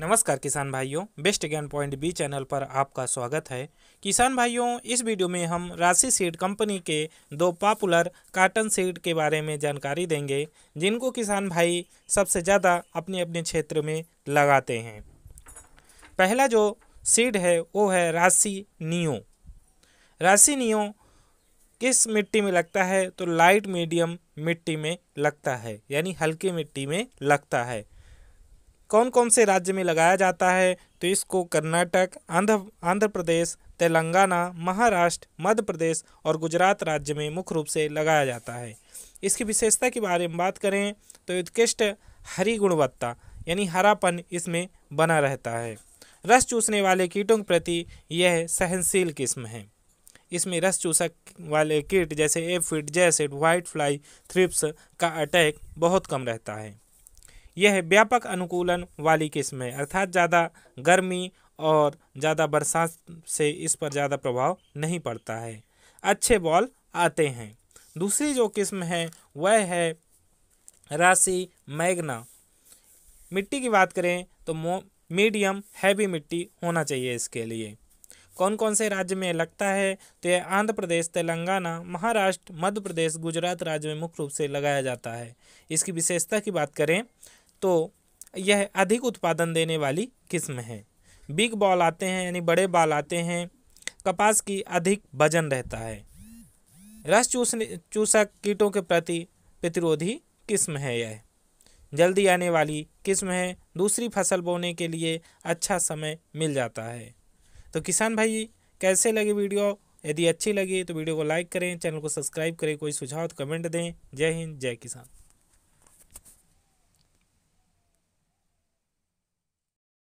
नमस्कार किसान भाइयों बेस्ट ज्ञान पॉइंट बी चैनल पर आपका स्वागत है किसान भाइयों इस वीडियो में हम राशि सीड कंपनी के दो पॉपुलर काटन सीड के बारे में जानकारी देंगे जिनको किसान भाई सबसे ज़्यादा अपने अपने क्षेत्र में लगाते हैं पहला जो सीड है वो है राशि नियो राशि नियो किस मिट्टी में लगता है तो लाइट मीडियम मिट्टी में लगता है यानी हल्की मिट्टी में लगता है कौन कौन से राज्य में लगाया जाता है तो इसको कर्नाटक आंध्र आंध्र प्रदेश तेलंगाना महाराष्ट्र मध्य प्रदेश और गुजरात राज्य में मुख्य रूप से लगाया जाता है इसकी विशेषता के बारे में बात करें तो उत्कृष्ट हरी गुणवत्ता यानी हरापन इसमें बना रहता है रस चूसने वाले कीटों के प्रति यह सहनशील किस्म है इसमें रस चूसक वाले कीट जैसे aphid jassid white fly thrips का अटैक बहुत कम रहता है यह व्यापक अनुकूलन वाली किस्म है अर्थात ज़्यादा गर्मी और ज़्यादा बरसात से इस पर ज़्यादा प्रभाव नहीं पड़ता है अच्छे बॉल आते हैं दूसरी जो किस्म है वह है राशि मैगना मिट्टी की बात करें तो मीडियम हैवी मिट्टी होना चाहिए इसके लिए कौन कौन से राज्य में लगता है तो यह आंध्र प्रदेश तेलंगाना महाराष्ट्र मध्य प्रदेश गुजरात राज्य में मुख्य रूप से लगाया जाता है इसकी विशेषता की बात करें तो यह अधिक उत्पादन देने वाली किस्म है बिग बॉल आते हैं यानी बड़े बाल आते हैं कपास की अधिक वजन रहता है रस चूसने चूसक कीटों के प्रति प्रतिरोधी किस्म है यह जल्दी आने वाली किस्म है दूसरी फसल बोने के लिए अच्छा समय मिल जाता है तो किसान भाई कैसे लगे वीडियो यदि अच्छी लगी तो वीडियो को लाइक करें चैनल को सब्सक्राइब करें कोई सुझाव तो कमेंट दें जय हिंद जय किसान